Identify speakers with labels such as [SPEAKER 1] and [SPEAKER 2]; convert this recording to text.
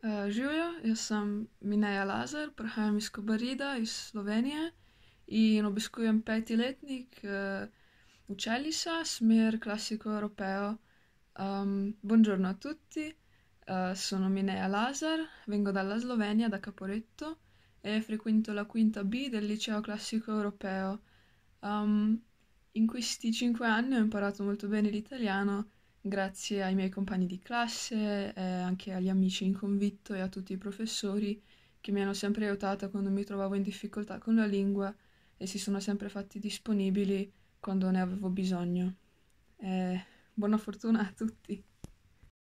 [SPEAKER 1] Uh, eh, Živijo, jaz sem Mineja Lazar, prihajam iz Kobarida, iz Slovenije in obiskujem peti letnik uh, eh, učelisa, smer klasiko europeo. Um, buongiorno a tutti, uh, sono Mineja Lazar, vengo dalla Slovenia, da Caporetto e frequento la quinta B del liceo classico europeo. Um, in questi cinque anni ho imparato molto bene l'italiano grazie ai miei compagni di classe, eh, anche agli amici in convitto e a tutti i professori che mi hanno sempre aiutata quando mi trovavo in difficoltà con la lingua e si sono sempre fatti disponibili quando ne avevo bisogno. Eh, buona fortuna a tutti!